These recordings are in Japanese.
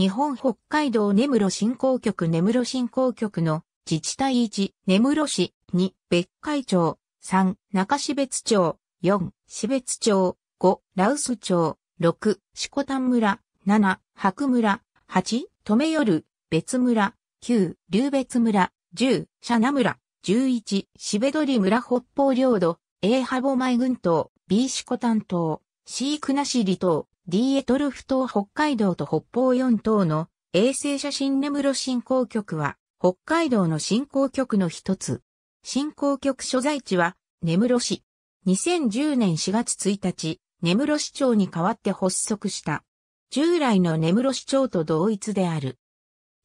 日本北海道根室振興局根室振興局の自治体1、根室市2、別海町3、中標津町4、標津町5、羅臼町6、四丹村7、白村8、留夜別村9、流別村10、社名村11、しべどり村北方領土 A ハボマイ群島 B シコタン島シークナシリ島、ディエトルフ島北海道と北方四島の衛星写真根室振興局は、北海道の振興局の一つ。振興局所在地は、根室市。2010年4月1日、根室市長に代わって発足した。従来の根室市長と同一である。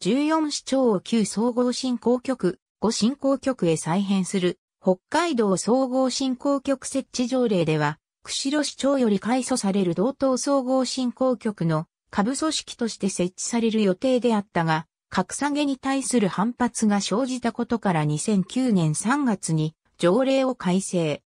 14市長を旧総合振興局、5振興局へ再編する、北海道総合振興局設置条例では、釧路市長より改組される道東総合振興局の下部組織として設置される予定であったが、格下げに対する反発が生じたことから2009年3月に条例を改正。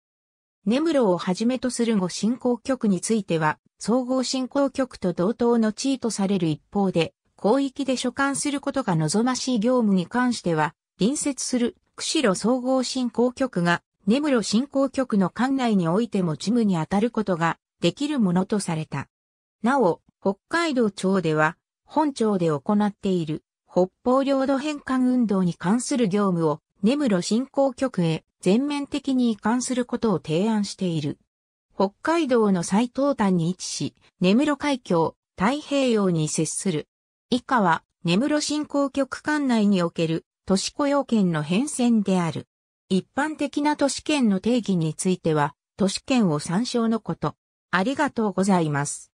根室をはじめとする後振興局については、総合振興局と同等の地位とされる一方で、広域で所管することが望ましい業務に関しては、隣接する釧路総合振興局が根室振興局の管内においても事務に当たることができるものとされた。なお、北海道庁では、本庁で行っている北方領土返還運動に関する業務を根室振興局へ全面的に移管することを提案している。北海道の最東端に位置し、根室海峡、太平洋に接する。以下は、根室振興局管内における都市雇用権の変遷である。一般的な都市圏の定義については、都市圏を参照のこと。ありがとうございます。